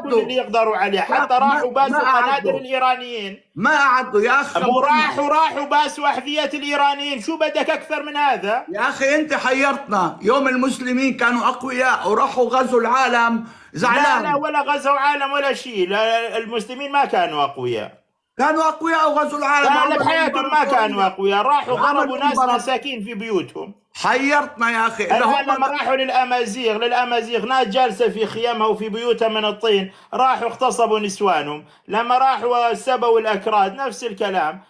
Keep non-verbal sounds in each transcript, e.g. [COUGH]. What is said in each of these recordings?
اعدوا اللي يقدروا عليه حتى راحوا باسوا قنادر الايرانيين ما اعدوا يا اخي وراحوا راحوا باسوا احذيه الايرانيين شو بدك اكثر من هذا يا اخي انت حيرتنا يوم المسلمين كانوا اقوياء وراحوا غزوا العالم زعلان لا لا ولا غزوا عالم ولا شيء المسلمين ما كانوا اقوياء كانوا اقوياء وغزوا العالم كانت حياتهم ما كانوا اقوياء راحوا ضربوا ناس مساكين في بيوتهم حيرتنا يا اخي هم لما راحوا للامازيغ للامازيغ ناس جالسه في خيامها وفي بيوتها من الطين راحوا اغتصبوا نسوانهم لما راحوا سبوا الاكراد نفس الكلام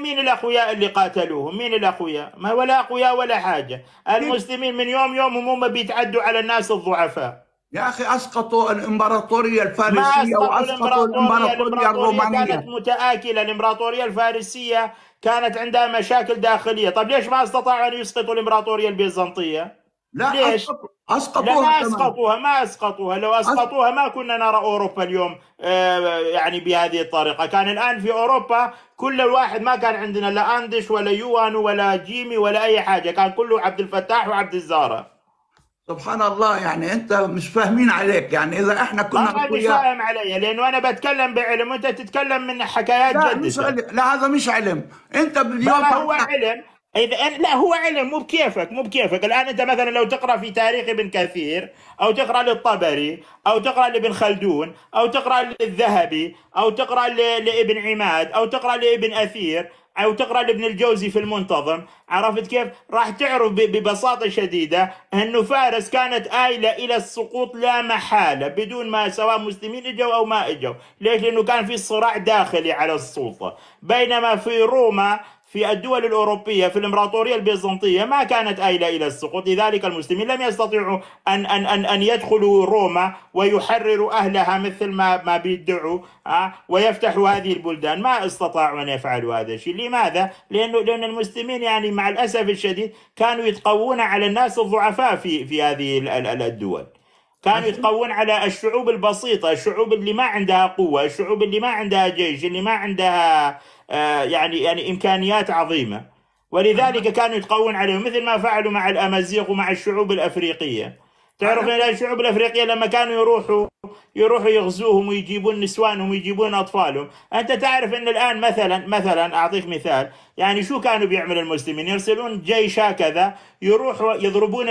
مين الاقوياء اللي قاتلوهم؟ مين الاقوياء؟ ما ولا اقوياء ولا حاجه، المسلمين من يوم يومهم هم بيتعدوا على الناس الضعفاء. يا اخي اسقطوا الامبراطوريه الفارسيه واسقطوا الامبراطوريه الرومانيه كانت متاكله الامبراطوريه الفارسيه كانت عندها مشاكل داخليه طيب ليش ما استطاعوا ان يسقطوا الامبراطوريه البيزنطيه لا ليش أسقطوا. اسقطوها لا ما اسقطوها ما اسقطوها لو اسقطوها ما كنا نرى اوروبا اليوم آه، يعني بهذه الطريقه كان الان في اوروبا كل الواحد ما كان عندنا لا اندش ولا يوان ولا جيمي ولا اي حاجه كان كله عبد الفتاح وعبد الزاره سبحان الله يعني انت مش فاهمين عليك يعني اذا احنا كنا انا مش فاهم علي لانه انا بتكلم بعلم وانت تتكلم من حكايات لا مش علم. لا هذا مش علم انت باليوم هو علم اذا لا هو علم مو بكيفك مو بكيفك الان انت مثلا لو تقرا في تاريخ ابن كثير او تقرا للطبري او تقرا لابن خلدون او تقرا للذهبي او تقرا لابن عماد او تقرا لابن اثير او تقرا لابن الجوزي في المنتظم عرفت كيف راح تعرف ببساطه شديده انه فارس كانت آيله الى السقوط لا محاله بدون ما سواء مسلمين اجوا او ما اجوا ليش لانه كان في صراع داخلي على السلطه بينما في روما في الدول الأوروبية في الإمبراطورية البيزنطية ما كانت آيلة إلى السقوط لذلك المسلمين لم يستطيعوا أن, أن, أن, أن يدخلوا روما ويحرروا أهلها مثل ما, ما بيدعوا آه، ويفتحوا هذه البلدان ما استطاعوا أن يفعلوا هذا الشيء لماذا؟ لأنه لأن المسلمين يعني مع الأسف الشديد كانوا يتقوون على الناس الضعفاء في, في هذه الدول كانوا يتقون على الشعوب البسيطة الشعوب اللي ما عندها قوة الشعوب اللي ما عندها جيش اللي ما عندها آه، يعني يعني إمكانيات عظيمة ولذلك كانوا يتقون عليهم مثل ما فعلوا مع الأمازيغ ومع الشعوب الأفريقية تعرف الى الشعوب الافريقيه لما كانوا يروحوا يروحوا يغزوهم ويجيبون نسوانهم ويجيبون اطفالهم، انت تعرف ان الان مثلا مثلا اعطيك مثال، يعني شو كانوا بيعمل المسلمين؟ يرسلون جيش هكذا يروحوا يضربون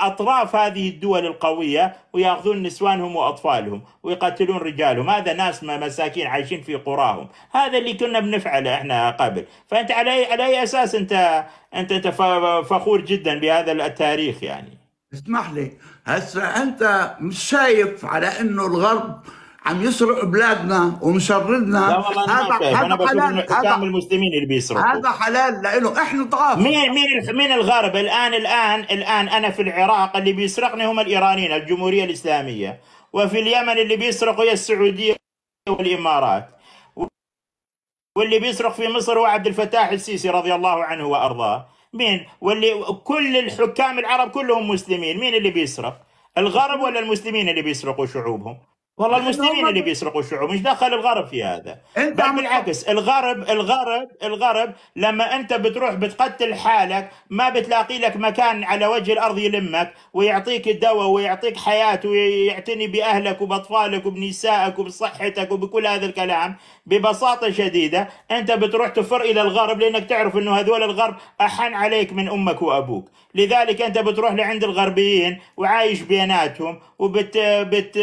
اطراف هذه الدول القويه وياخذون نسوانهم واطفالهم ويقتلون رجالهم، هذا ناس مساكين عايشين في قراهم، هذا اللي كنا بنفعله احنا قبل، فانت على على اي اساس انت انت فخور جدا بهذا التاريخ يعني. اسمح لي هسا انت مش شايف على انه الغرب عم يسرق بلادنا ومشردنا لا والله هذا هذا حلال هذا المسلمين اللي بيسرقوا هذا حلال لإله احنا ضعاف مين مين مين الغرب الان الان الان انا في العراق اللي بيسرقني هم الايرانيين الجمهوريه الاسلاميه وفي اليمن اللي بيسرقوا هي السعوديه والامارات واللي بيسرق في مصر هو عبد الفتاح السيسي رضي الله عنه وارضاه مين واللي كل الحكام العرب كلهم مسلمين مين اللي بيسرق الغرب ولا المسلمين اللي بيسرقوا شعوبهم والله المسلمين اللي بيسرقوا الشعوب مش دخل الغرب في هذا بل بالعكس الغرب الغرب الغرب لما انت بتروح بتقتل حالك ما بتلاقي لك مكان على وجه الارض يلمك ويعطيك الدواء ويعطيك حياه ويعتني باهلك وباطفالك وبنسائك وبصحتك وبكل هذا الكلام ببساطه شديده انت بتروح تفر الى الغرب لانك تعرف انه هذول الغرب احن عليك من امك وابوك لذلك انت بتروح لعند الغربيين وعايش بيناتهم وبت بت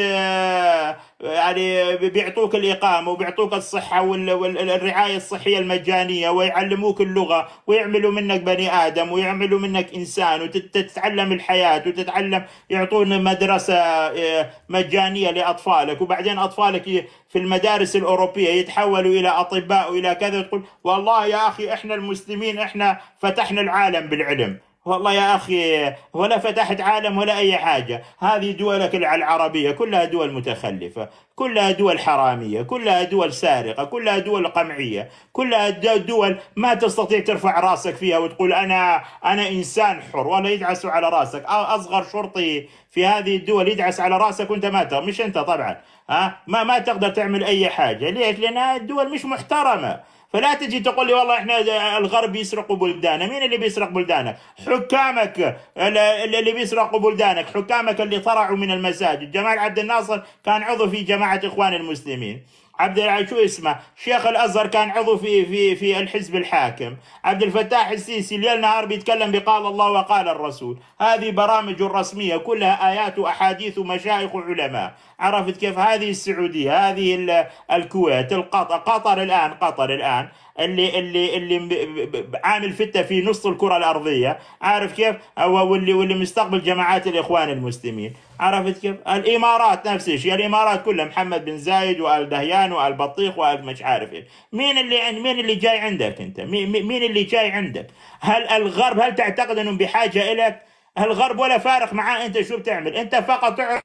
يعني بيعطوك الاقامه وبيعطوك الصحه والرعايه الصحيه المجانيه ويعلموك اللغه ويعملوا منك بني ادم ويعملوا منك انسان وتتعلم الحياه وتتعلم يعطون مدرسه آه، مجانيه لاطفالك وبعدين اطفالك في المدارس الاوروبيه يتحولوا الى اطباء والى كذا تقول والله يا اخي احنا المسلمين احنا فتحنا العالم بالعلم والله يا أخي ولا فتحت عالم ولا أي حاجة هذه دولك العربية كلها دول متخلفة كلها دول حرامية كلها دول سارقة كلها دول قمعية كلها دول ما تستطيع ترفع راسك فيها وتقول أنا أنا إنسان حر ولا يدعسوا على راسك أصغر شرطي في هذه الدول يدعس على راسك وأنت ما مش أنت طبعا ها ما ما تقدر تعمل أي حاجة ليش لأن الدول مش محترمة فلا تجي تقول لي والله احنا الغرب يسرقوا بلدانا مين اللي بيسرق بلدانك حكامك اللي بيسرقوا بلدانك حكامك اللي طرعوا من المساجد جمال عبد الناصر كان عضو في جماعة إخوان المسلمين عبد شو اسمه شيخ الازهر كان عضو في في في الحزب الحاكم عبد الفتاح السيسي ليل نهار بيتكلم بقال الله وقال الرسول هذه برامج رسمية كلها ايات واحاديث ومشايخ وعلماء عرفت كيف هذه السعوديه هذه الكويت القطر قطر الان قطر الان اللي اللي اللي عامل فته في نص الكره الارضيه عارف كيف واللي واللي مستقبل جماعات الاخوان المسلمين عرفت كيف؟ الامارات نفس الشيء، الامارات كلها محمد بن زايد وال دهيان وال بطيخ وال مش عارف ايه، مين اللي عند مين اللي جاي عندك انت؟ مين اللي جاي عندك؟ هل الغرب هل تعتقد انهم بحاجه الك؟ الغرب ولا فارق معاه انت شو بتعمل؟ انت فقط تعرف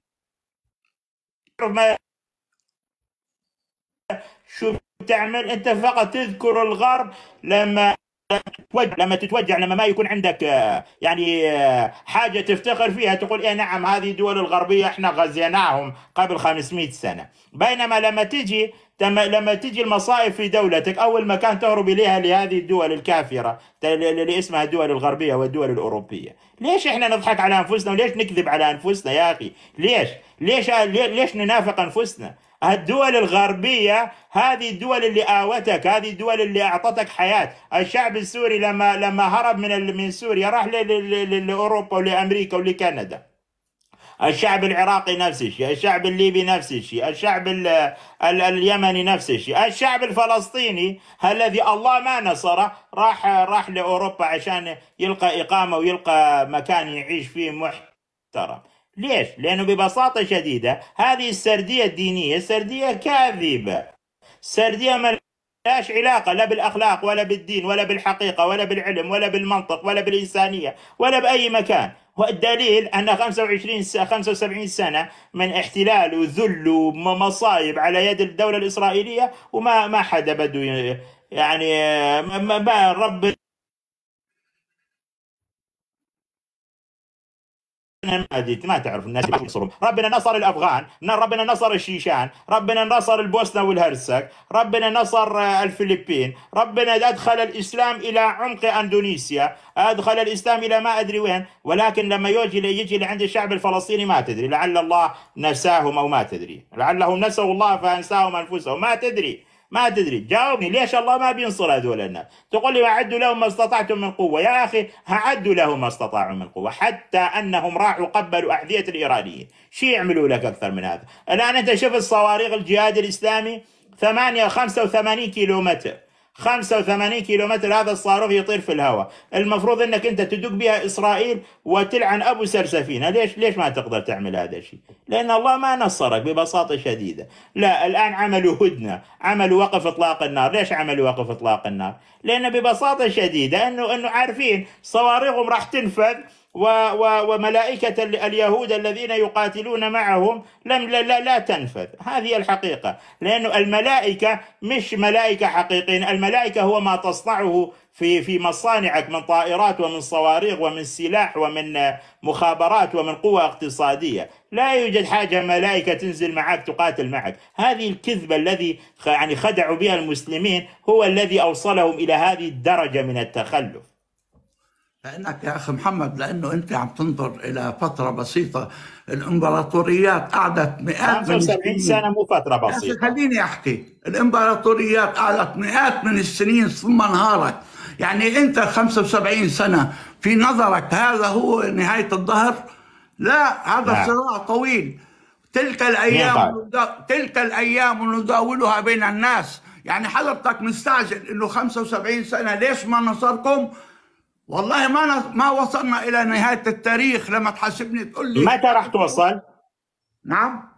ما شو بتعمل؟ انت فقط تذكر الغرب لما تتوجع لما تتوجع لما ما يكون عندك آه، يعني آه، حاجة تفتخر فيها تقول إيه نعم هذه الدول الغربية احنا غزيناهم قبل 500 سنة بينما لما تجي لما تجي المصائب في دولتك أول مكان تهرب إليها لهذه الدول الكافرة اللي اسمها الدول الغربية والدول الأوروبية ليش احنا نضحك على أنفسنا وليش نكذب على أنفسنا يا أخي ليش ليش آه، ليش ننافق أنفسنا الدول الغربية هذه الدول اللي آوتك هذه الدول اللي أعطتك حياة الشعب السوري لما لما هرب من من سوريا راح لأوروبا ولأمريكا ولكندا الشعب العراقي نفس الشيء الشعب الليبي نفس الشيء الشعب الـ الـ اليمني نفس الشيء الشعب الفلسطيني الذي الله ما نصره راح راح لأوروبا عشان يلقى إقامة ويلقى مكان يعيش فيه محترم ليش؟ لأنه ببساطة شديدة هذه السردية الدينية سردية كاذبة سردية ما لاش علاقة لا بالأخلاق ولا بالدين ولا بالحقيقة ولا بالعلم ولا بالمنطق ولا بالإنسانية ولا بأي مكان والدليل أن 25 75 سنة من احتلال وذل ومصايب على يد الدولة الإسرائيلية وما ما حدا بده يعني ما رب لانها ما ما تعرف الناس ينصرهم ربنا نصر الافغان ربنا نصر الشيشان ربنا نصر البوسنه والهرسك ربنا نصر آه، الفلبين ربنا ادخل الاسلام الى عمق اندونيسيا ادخل الاسلام الى ما ادري وين ولكن لما يجي يجي لعند الشعب الفلسطيني ما تدري لعل الله نساهم او ما تدري لعلهم نسوا الله فانساهم انفسهم ما تدري ما تدري جاوبني ليش الله ما بينصر هذول الناس تقول لي أعدوا لهم ما استطعتم من قوة يا أخي أعدوا لهم ما استطاعوا من قوة حتى أنهم راحوا قبلوا أحذية الإيرانيين شو يعملوا لك أكثر من هذا الآن أنت شوف الصواريخ الجهاد الإسلامي خمسة وثمانين كيلومتر 85 كيلو متر هذا الصاروخ يطير في الهواء المفروض انك انت تدق بها اسرائيل وتلعن ابو سرسفينه ليش ليش ما تقدر تعمل هذا الشيء لان الله ما نصرك ببساطه شديده لا الان عملوا هدنه عملوا وقف اطلاق النار ليش عملوا وقف اطلاق النار لان ببساطه شديده انه انه عارفين صواريخهم راح تنفذ وملائكة اليهود الذين يقاتلون معهم لم لا, لا, لا تنفذ هذه الحقيقة لأن الملائكة مش ملائكة حقيقين الملائكة هو ما تصنعه في في مصانعك من طائرات ومن صواريخ ومن سلاح ومن مخابرات ومن قوة اقتصادية لا يوجد حاجة ملائكة تنزل معك تقاتل معك هذه الكذبة الذي يعني خدعوا بها المسلمين هو الذي أوصلهم إلى هذه الدرجة من التخلف لأنك يا أخي محمد لأنه أنت عم تنظر إلى فترة بسيطة الإمبراطوريات قعدت مئات من 75 سنة مو فترة بسيطة خليني أحكي الإمبراطوريات قعدت مئات من السنين ثم انهارت يعني أنت 75 سنة في نظرك هذا هو نهاية الظهر لا هذا لا. نعم. صراع طويل تلك الأيام نعم. تلك الأيام نداولها بين الناس يعني حضرتك مستعجل انه 75 سنه ليش ما نصركم؟ والله ما ما وصلنا الى نهايه التاريخ لما تحاسبني تقول لي متى راح توصل؟ نعم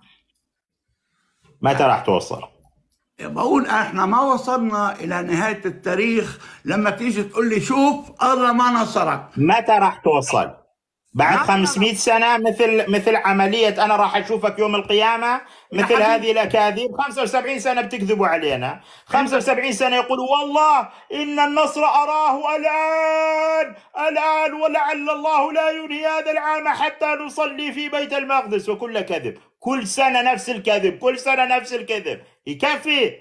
متى راح توصل؟ بقول احنا ما وصلنا الى نهايه التاريخ لما تيجي تقول لي شوف الله ما نصرك متى راح توصل؟ بعد 500 سنه مثل مثل عمليه انا راح اشوفك يوم القيامه نعم. مثل هذه الاكاذيب 75 سنه بتكذبوا علينا 75 أيوة. سنه يقول والله ان النصر اراه الان الان ولعل الله لا ينهي هذا العام حتى نصلي في بيت المقدس وكل كذب كل سنه نفس الكذب كل سنه نفس الكذب يكفي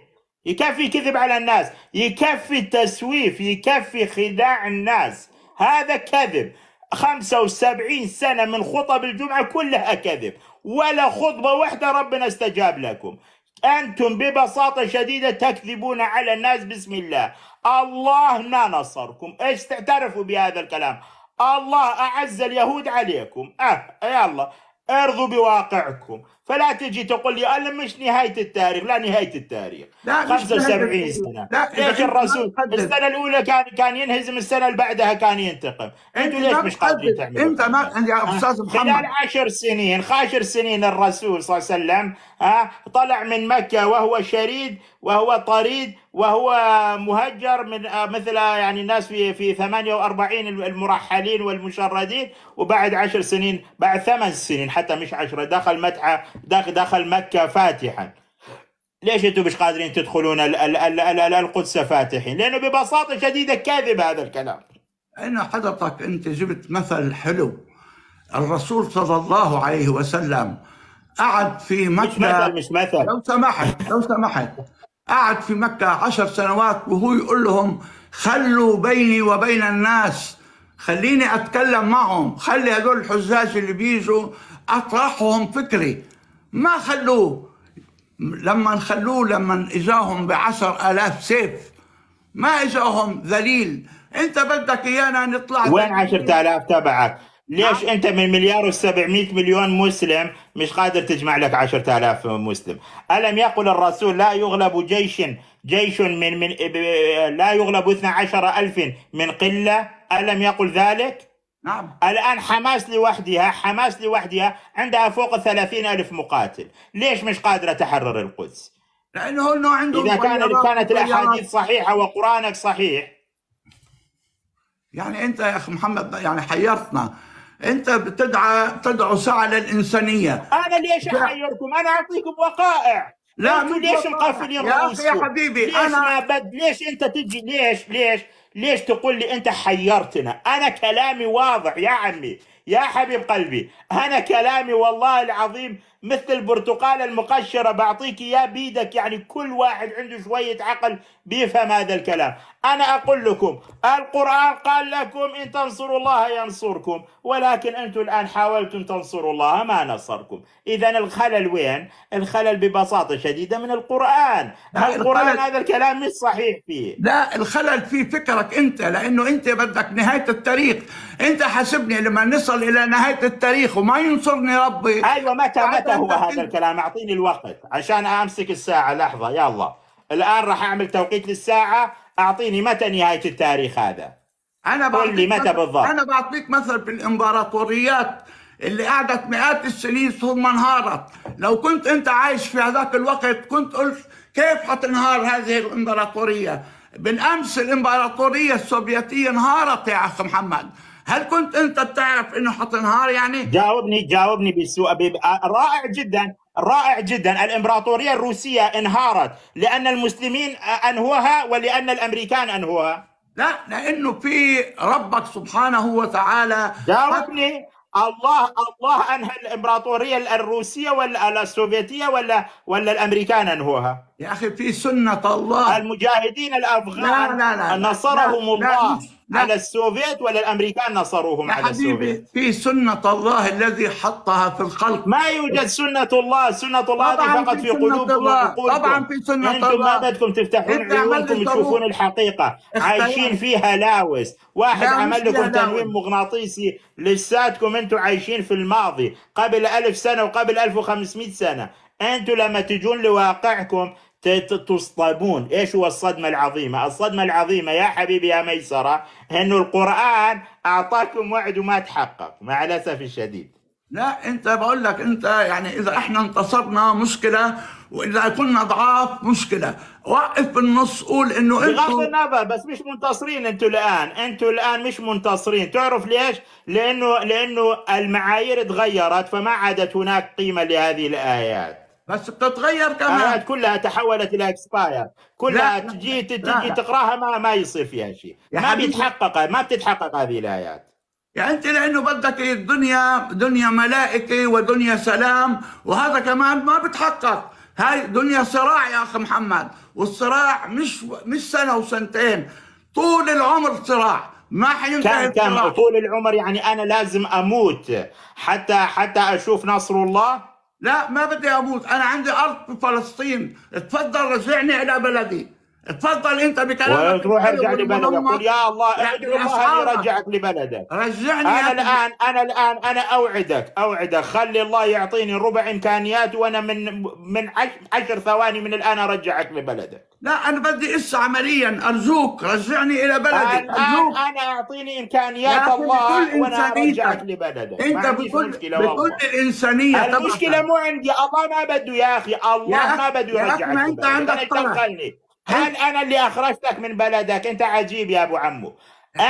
يكفي كذب على الناس يكفي التسويف يكفي خداع الناس هذا كذب 75 سنة من خطب الجمعة كلها كذب ولا خطبة واحدة ربنا استجاب لكم أنتم ببساطة شديدة تكذبون على الناس بسم الله الله ما نصركم ايش تعترفوا بهذا الكلام الله أعز اليهود عليكم أه يلا ارضوا بواقعكم فلا تجي تقول لي انا مش نهايه التاريخ لا نهايه التاريخ لا 75 سنه لا ليش الرسول السنه الاولى كان كان ينهزم السنه اللي بعدها كان ينتقم انتوا ليش مش قادرين تعملوا انت ما انت يا استاذ محمد خلال عشر سنين خاشر سنين الرسول صلى الله عليه وسلم ها طلع من مكه وهو شريد وهو طريد وهو مهجر من آه، مثل آه، يعني الناس في في 48 المرحلين والمشردين وبعد 10 سنين بعد ثمان سنين حتى مش 10 دخل متعة دخل, دخل مكة فاتحا ليش انتم مش قادرين تدخلون القدس فاتحين؟ لانه ببساطه شديده كاذب هذا الكلام. انا حضرتك انت جبت مثل حلو الرسول صلى الله عليه وسلم قعد في مكه مش مثل مش مثل لو سمحت لو سمحت قعد في مكة عشر سنوات وهو يقول لهم خلوا بيني وبين الناس خليني أتكلم معهم خلي هذول الحزاز اللي بيجوا أطرحهم فكري ما خلوه لما خلوه لما إجاهم بعشر آلاف سيف ما إجاهم ذليل أنت بدك إيانا نطلع وين عشرة آلاف تبعك ليش نعم. انت من مليار و700 مليون مسلم مش قادر تجمع لك 10000 مسلم الم يقل الرسول لا يغلب جيش جيش من, من لا يغلب 12000 من قله الم يقل ذلك نعم الآن حماس لوحدها حماس لوحدها عندها فوق 30000 ألف مقاتل ليش مش قادرة تحرر القدس لأنه أنه عندهم إذا كان كانت الأحاديث صحيحة وقرآنك صحيح يعني أنت يا أخي محمد يعني حيرتنا انت بتدعى تدعو ساعه للانسانيه انا ليش احيركم انا اعطيكم وقائع لا ليش القافلين يا اخي يا حبيبي ليش انا ما بد ليش انت تجي ليش ليش ليش تقول لي انت حيرتنا انا كلامي واضح يا عمي يا حبيب قلبي انا كلامي والله العظيم مثل البرتقاله المقشره بعطيك اياه بيدك يعني كل واحد عنده شويه عقل بيفهم هذا الكلام انا اقول لكم القران قال لكم ان تنصروا الله ينصركم ولكن انتم الان حاولتم تنصروا الله ما نصركم اذا الخلل وين الخلل ببساطه شديده من القران القران الخلل... هذا الكلام مش صحيح فيه لا الخلل في فكره غيرك انت لانه انت بدك نهايه التاريخ انت حاسبني لما نصل الى نهايه التاريخ وما ينصرني ربي ايوه متى متى هو هذا الكلام اعطيني الوقت عشان امسك الساعه لحظه يلا الان راح اعمل توقيت للساعه اعطيني متى نهايه التاريخ هذا انا قل لي متى بالضبط انا بعطيك مثل بالامبراطوريات اللي قعدت مئات السنين ثم انهارت لو كنت انت عايش في هذاك الوقت كنت قلت كيف حتنهار هذه الامبراطوريه بالأمس الإمبراطورية السوفيتية انهارت يا اخ محمد هل كنت أنت بتعرف أنه حتنهار يعني؟ جاوبني جاوبني بيب... رائع جدا رائع جدا الإمبراطورية الروسية انهارت لأن المسلمين أنهوها ولأن الأمريكان أنهوها لا لأنه في ربك سبحانه وتعالى جاوبني الله الله انهى الامبراطوريه الروسيه ولا السوفيتيه ولا ولا الامريكان انهوها يا أخي في سنة الله المجاهدين الأفغان لا لا لا نصرهم لا الله لا لا على السوفيت ولا الأمريكان نصروهم على السوفيت في سنة الله الذي حطها في الخلق ما يوجد سنة الله سنة الله هذه فقط في, في قلوبكم طبعا في سنة أنتم الله أنتم ما بدكم تفتحون عيونكم تشوفون الحقيقة عايشين في هلاوس واحد عمل لكم تنويم مغناطيسي لساتكم أنتم عايشين في الماضي قبل ألف سنة وقبل 1500 سنة أنتم لما تجون لواقعكم تصطبون إيش هو الصدمة العظيمة الصدمة العظيمة يا حبيبي يا ميسرة أنه القرآن أعطاكم وعد وما تحقق مع الأسف الشديد لا انت بقول لك انت يعني اذا احنا انتصرنا مشكله واذا كنا ضعاف مشكله وقف بالنص قول انه انتو بغض النظر بس مش منتصرين انتو الان انتو الان مش منتصرين تعرف ليش لانه لانه المعايير تغيرت فما عادت هناك قيمه لهذه الايات بس بتتغير كمان آه، كلها تحولت الى اكسباير كلها لا تجي تجي لا تقراها ما ما يصير فيها شيء ما بيتحقق ما بتتحقق هذه الايات يعني انت لانه بدك الدنيا دنيا ملائكه ودنيا سلام وهذا كمان ما بتحقق هاي دنيا صراع يا اخي محمد والصراع مش مش سنه وسنتين طول العمر صراع ما حينتهي كم كم طول العمر يعني انا لازم اموت حتى حتى اشوف نصر الله لا ما بدي اموت انا عندي ارض في فلسطين تفضل رجعني الى بلدي تفضل انت بكلامك وتروح أيوة، ارجع لبلدك يا الله ادعو الله ان يرجعك لبلدك رجعني انا الان انا الان انا اوعدك اوعدك خلي الله يعطيني ربع امكانيات وانا من من عشر ثواني من الان ارجعك لبلدك لا انا بدي اسا عمليا ارجوك رجعني الى بلدك ارجوك انا اعطيني امكانيات الله وانا ارجعك لبلدك انت بكل بكل الانسانيه المشكله مو عندي الله ما بده يا اخي الله يا ما بده يرجعك يا اخي ما انت عندك طلب هل انا اللي اخرجتك من بلدك انت عجيب يا ابو عمو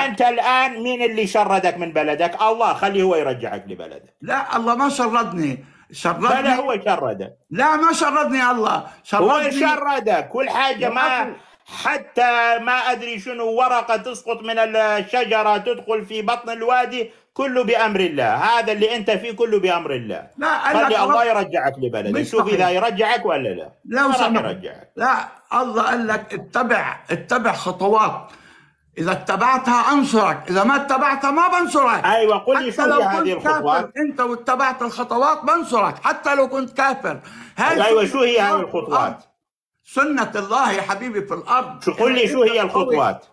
انت الان مين اللي شردك من بلدك الله خليه هو يرجعك لبلدك لا الله ما شردني شردني بلا هو شردك لا ما شردني الله شردني هو شردك كل حاجه ما حتى ما ادري شنو ورقه تسقط من الشجره تدخل في بطن الوادي كله بامر الله هذا اللي انت فيه كله بامر الله لا خلي الله يرجعك لبلدك شوف اذا يرجعك ولا لا لا يرجعك لا الله قال لك اتبع اتبع خطوات اذا اتبعتها انصرك اذا ما اتبعتها ما بنصرك ايوه قل لي شو هذه الخطوات انت واتبعت الخطوات بنصرك حتى لو كنت كافر هل ايوه شو هي هذه الخطوات سنة الله يا حبيبي في الارض شو قل لي شو هي الخطوات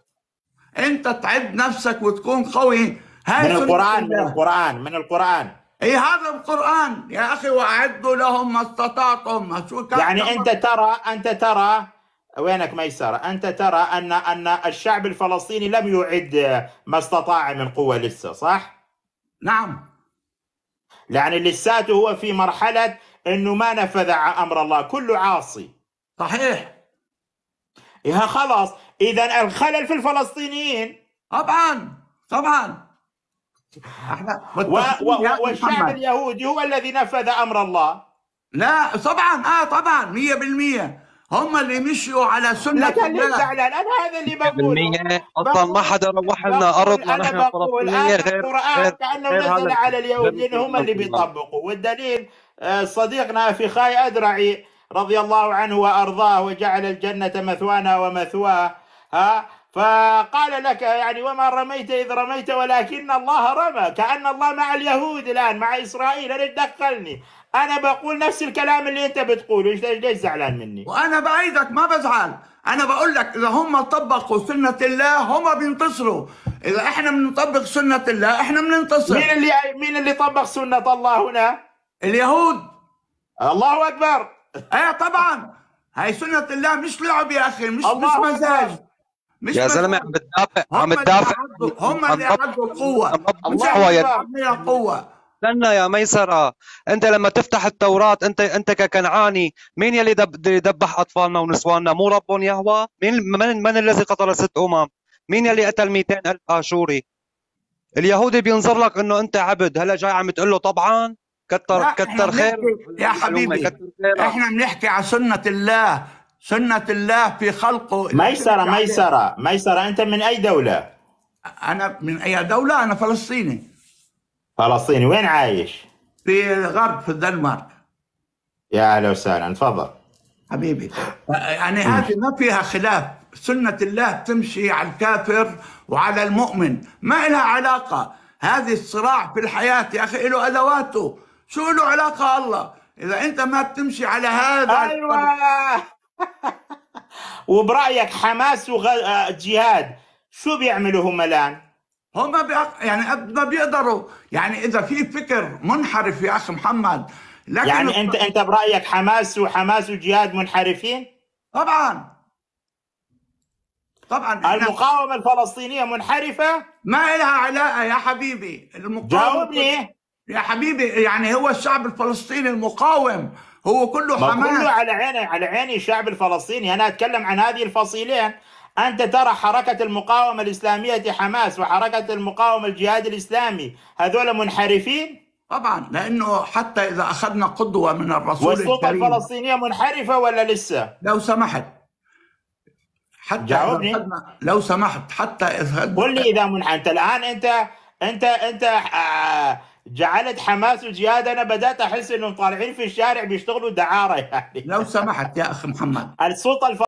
انت تعد نفسك وتكون قوي من القرآن من القرآن من القرآن اي هذا القرآن يا أخي وأعدوا لهم ما استطعتم يعني أنت ترى أنت ترى وينك ميسرة أنت ترى أن أن الشعب الفلسطيني لم يعد ما استطاع من قوة لسه صح؟ نعم يعني لساته هو في مرحلة أنه ما نفذ أمر الله كله عاصي صحيح يا إيه، خلاص إذا الخلل في الفلسطينيين طبعا طبعا احنا والشعب اليهودي هو الذي نفذ امر الله لا طبعا اه طبعا 100% هم اللي مشوا على سنة لكن ليش زعلان انا هذا اللي بقوله اصلا ما حدا روح لنا ارضنا نحن بقول غير القران كانه نزل على اليهوديين هم اللي بيطبقوا والدليل آه، صديقنا في خاي ادرعي رضي الله عنه وارضاه وجعل الجنه مثوانا ومثواه ها فقال لك يعني وما رميت إذ رميت ولكن الله رمى كأن الله مع اليهود الآن مع إسرائيل أنا تدخلني أنا بقول نفس الكلام اللي أنت بتقوله ليش زعلان مني وأنا بعيدك ما بزعل أنا بقول لك إذا هم طبقوا سنة الله هم بينتصروا إذا إحنا بنطبق سنة الله إحنا بننتصر مين اللي مين اللي طبق سنة الله هنا اليهود الله أكبر إيه طبعا هاي سنة الله مش لعب يا أخي مش مش مزاج أكبر. مش يا زلمه عم بتدافع عم بتدافع هم اللي عدوا القوه الله يا القوه استنى يا ميسرة أنت لما تفتح التوراة أنت أنت ككنعاني مين يلي دب دبح أطفالنا ونسواننا مو رب يهوى مين من, من الذي قتل ست أمم مين يلي قتل 200 ألف آشوري اليهودي بينظر لك أنه أنت عبد هلا جاي عم تقول له طبعا كتر كتر خير يا حبيبي احنا بنحكي على سنه الله سنة الله في خلقه ميسرة يعني ميسرة ميسرة أنت من أي دولة؟ أنا من أي دولة؟ أنا فلسطيني فلسطيني وين عايش؟ في الغرب في الدنمارك يا أهلا وسهلا تفضل حبيبي يعني هذه ما فيها خلاف سنة الله تمشي على الكافر وعلى المؤمن ما لها علاقة هذه الصراع في الحياة يا أخي له أدواته شو له علاقة الله إذا أنت ما بتمشي على هذا أيوة [LAUGHS] وبرايك حماس وجهاد آه، شو بيعملوا هم الان؟ هم بيق... يعني قد ما بيقدروا يعني اذا في فكر منحرف يا اخي محمد لكن يعني انت انت برايك حماس وحماس وجهاد منحرفين؟ طبعا طبعا المقاومه الفلسطينيه منحرفه ما لها علاقه يا حبيبي المقاومه جاوبني يا حبيبي يعني هو الشعب الفلسطيني المقاوم هو كله حماس كله على عيني على عيني الشعب الفلسطيني يعني انا اتكلم عن هذه الفصيلين أنت ترى حركة المقاومة الإسلامية حماس وحركة المقاومة الجهاد الإسلامي هذول منحرفين؟ طبعا لأنه حتى إذا أخذنا قدوة من الرسول والسلطة الفلسطينية منحرفة ولا لسه؟ لو سمحت حتى جاوبني أخذنا لو سمحت حتى إذا قل لي إذا منحرف أنت الآن أنت أنت أنت, أنت آه، جعلت حماس وجياد انا بدات احس انهم طالعين في الشارع بيشتغلوا دعاره يعني لو سمحت يا اخ محمد السلطه الف...